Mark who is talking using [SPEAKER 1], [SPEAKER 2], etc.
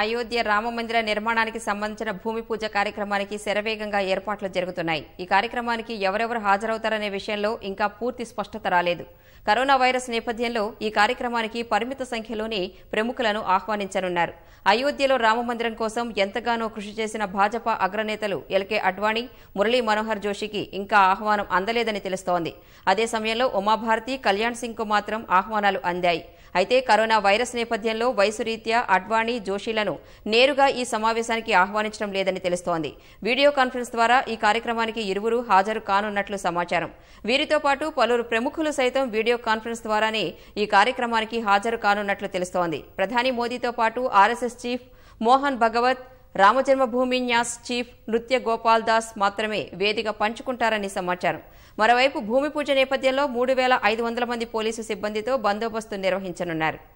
[SPEAKER 1] అయోధ్య రామమందిర నిర్మాణానికి సంబంధించిన భూమి పూజ కార్యక్రమానికి శరవేగంగా ఏర్పాట్లు జరుగుతున్నాయి ఈ కార్యక్రమానికి ఎవరెవరు హాజరవుతారనే విషయంలో ఇంకా పూర్తి స్పష్టత రాలేదు కరోనా వైరస్ నేపథ్యంలో ఈ కార్యక్రమానికి పరిమిత సంఖ్యలోనే ప్రముఖులను ఆహ్వానించనున్నారు అయోధ్యలో రామమందిరం కోసం ఎంతగానో కృషి చేసిన భాజపా అగ్రనేతలు ఎల్కే అడ్వాణి మురళీ మనోహర్ జోషికి ఇంకా ఆహ్వానం అందలేదని తెలుస్తోంది అదే సమయంలో ఉమాభారతి కళ్యాణ్ సింగ్కు మాత్రం ఆహ్వానాలు అందాయి అయితే కరోనా వైరస్ నేపథ్యంలో వయసు రీత్యా అడ్వాణి జోషిలను అధికారులను నేరుగా ఈ సమావేశానికి ఆహ్వానించడం లేదని తెలుస్తోంది వీడియో కాన్ఫరెన్స్ ద్వారా ఈ కార్యక్రమానికి ఇరువురు హాజరు కానున్నట్లు సమాచారం వీరితో పాటు పలువురు ప్రముఖులు సైతం వీడియో కాన్ఫరెన్స్ ద్వారానే ఈ కార్యక్రమానికి హాజరు కానున్నట్లు తెలుస్తోంది ప్రధాని మోదీతో పాటు RSS chief Mohan Bhagwat Ramajanmabhoomi Nyas chief Nritya Gopal Das మాత్రమే వేదిక పంచుకుంటారని సమాచారం మరోవైపు భూమి పూజ నేపథ్యంలో మూడు వేల ఐదు వందల మంది పోలీసు సిబ్బందితో బందోబస్తు నిర్వహించనున్నారు